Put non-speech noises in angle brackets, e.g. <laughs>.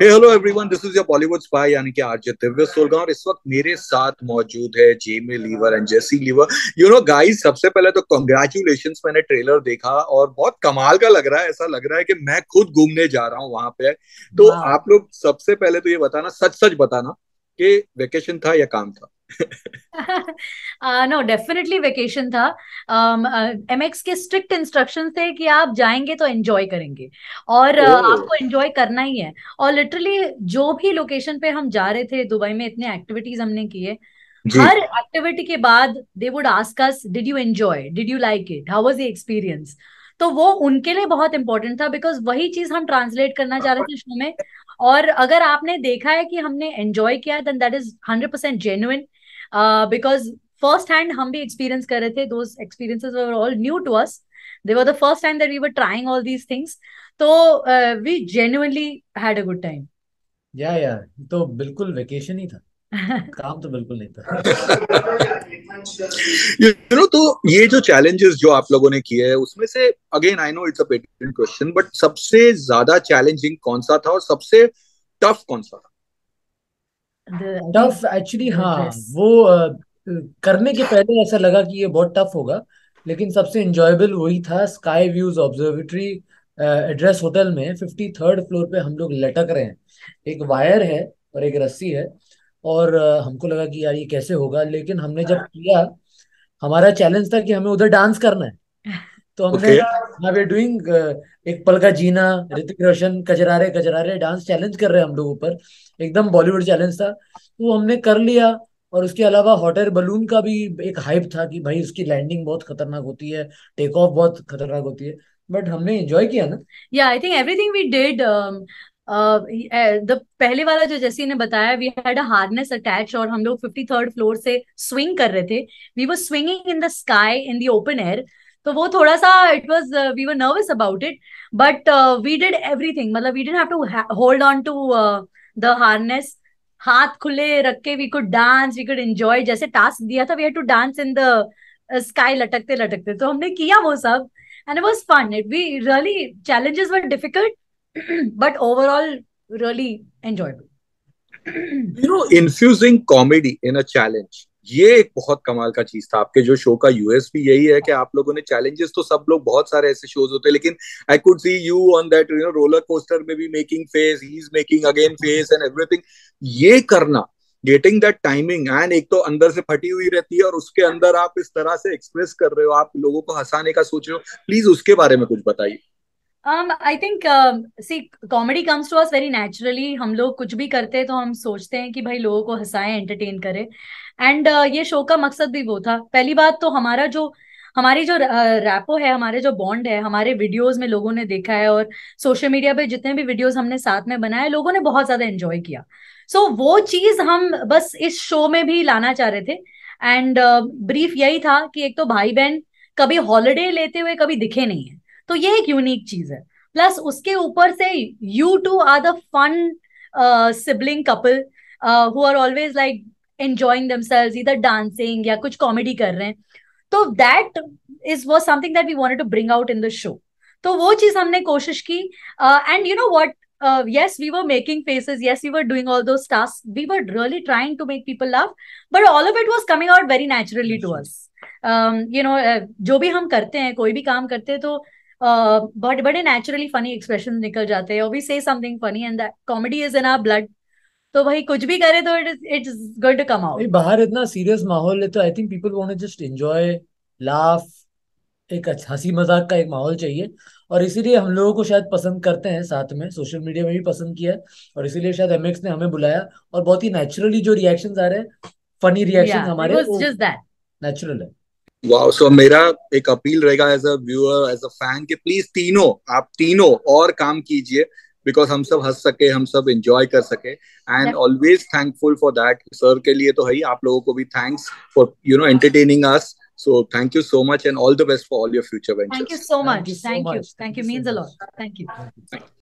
Hello everyone this is your Bollywood spy यानी कि RJ दिव्य सोलगा और इस वक्त मेरे साथ मौजूद है Jamie Lever and Jesse Lever you know guys सबसे पहले तो कंग्रेचुलेशन मैंने ट्रेलर देखा और बहुत कमाल का लग रहा है ऐसा लग रहा है कि मैं खुद घूमने जा रहा हूँ वहां पे तो आप लोग सबसे पहले तो ये बताना सच सच बताना कि वेकेशन था या काम था नो डेफिनेटली वेकेशन था एम um, एक्स uh, के स्ट्रिक्ट इंस्ट्रक्शन थे कि आप जाएंगे तो एंजॉय करेंगे और uh, oh. आपको एंजॉय करना ही है और लिटरली जो भी लोकेशन पे हम जा रहे थे दुबई में इतने एक्टिविटीज हमने किए हर एक्टिविटी के बाद they would ask us did you enjoy did you like it how was the experience तो वो उनके लिए बहुत इंपॉर्टेंट था बिकॉज वही चीज हम ट्रांसलेट करना चाह रहे थे शो में और अगर आपने देखा है कि हमने एंजॉय किया then that is hundred percent genuine because first hand हम भी एक्सपीरियंस कर रहे थे those experiences were all new to us they were the first time that we were trying all these things तो we genuinely had a good time yeah yeah तो बिल्कुल vacation ही था <laughs> काम तो बिल्कुल नहीं था यू <laughs> you नो know, तो ये जो चैलेंजेस जो आप लोगों ने किए हैं उसमें से again I know it's a patent question but सबसे ज्यादा चैलेंजिंग कौन सा था और सबसे टफ कौन सा था टफ एक्चुअली हाँ वो uh, करने के पहले ऐसा लगा कि ये बहुत टफ होगा लेकिन सबसे इंजॉयबल वही था sky views observatory address hotel में फिफ्टी थर्ड फ्लोर पे हम लोग लटक रहे हैं एक वायर है और एक रस्सी है और uh, हमको लगा कि यार ये कैसे होगा लेकिन हमने जब किया हमारा चैलेंज था कि हमें उधर डांस करना है <laughs> तो हमने कहा वे डूइंग uh, एक पल का जीना ऋतिक रोशन कचरारे कचरारे डांस चैलेंज कर रहे हैं हम लोग ऊपर एकदम बॉलीवुड चैलेंज था वो तो हमने कर लिया और उसके अलावा हॉट एयर बलून का भी एक हाइप था कि भाई उसकी लैंडिंग बहुत खतरनाक होती है टेक ऑफ बहुत खतरनाक होती है बट हमने एंजॉय किया ना yeah I think everything we did the पहले वाला जो जैसी ने बताया we had a harness attach और हम लोग फिफ्टी थर्ड फ्लोर से स्विंग कर रहे थे we were swinging in the sky in the open air तो वो थोड़ा सा it was we were nervous about it but we did everything मतलब we didn't have hold on to the harness हाथ खुले रख के we could dance we could enjoy जैसे टास्क दिया था we had to dance in the sky लटकते लटकते तो हमने किया वो सब and it was fun it we really challenges were difficult but overall really enjoyable you know infusing comedy in a challenge ये एक बहुत कमाल का चीज था आपके जो शो का यूएस भी यही है कि आप लोगों ने चैलेंजेस तो सब लोग बहुत सारे ऐसे शोज होते हैं लेकिन I could see you on that you know roller coaster में भी making face he is making again face and everything ये करना गेटिंग दैट टाइमिंग एंड एक तो अंदर से फटी हुई रहती है और उसके अंदर आप इस तरह से एक्सप्रेस कर रहे हो आप लोगों को हंसाने का सोच रहे हो प्लीज उसके बारे में कुछ बताइए um i think comedy um, see comedy comes to us very naturally हम लोग कुछ भी करते हैं तो हम सोचते हैं कि भाई लोगों को हंसाएं एंटरटेन करें एंड uh, ये शो का मकसद भी वो था पहली बात तो हमारा जो हमारी जो रैपो uh, है हमारे जो बॉन्ड है हमारे वीडियोस में लोगों ने देखा है और सोशल मीडिया पे जितने भी वीडियोस हमने साथ में बनाए लोगों ने बहुत ज्यादा एंजॉय किया सो so, वो चीज हम बस इस शो में भी लाना चाह रहे थे एंड ब्रीफ uh, यही था कि एक तो भाई बहन कभी हॉलीडे लेते हुए कभी दिखे नहीं है तो ये एक यूनिक चीज है प्लस उसके ऊपर से you two are the fun sibling couple who are always like enjoying themselves इधर डांसिंग या कुछ कॉमेडी कर रहे हैं तो that is was something that we want to bring out in the show तो वो चीज हमने कोशिश की and you know what yes we were making faces yes we were doing all those task we were really trying to make people love but all of it was coming out very naturally to us you know जो भी हम करते हैं कोई भी काम करते हैं तो बट बड़े नेचुरली फनी एक्सप्रेशन निकल जाते हैं और we say something funny and that comedy is in our blood तो भाई कुछ भी करे तो it it's going to come out बाहर इतना सीरियस माहौल है तो I think people want to just enjoy laugh एक अच्छा हंसी मजाक का एक माहौल चाहिए और इसीलिए हम लोगों को शायद पसंद करते हैं साथ में सोशल मीडिया में भी पसंद किया है और इसीलिए शायद एमएक्स ने हमें बुलाया और बहुत ही नेचुरली जो रिएक्शंस आ रहे हैं फनी रिएक्शंस yeah, हमारे नेचुरल है वाओ सो मेरा एक अपील रहेगा as a viewer as a fan कि प्लीज तीनों आप तीनों और काम कीजिए बिकॉज हम सब हंस सके हम सब एंजॉय कर सके and always thankful for that sir के लिए तो है आप लोगों को भी thanks for you know entertaining us so thank you so much and all the best for all your future ventures thank you so much thank you thank you means a thank you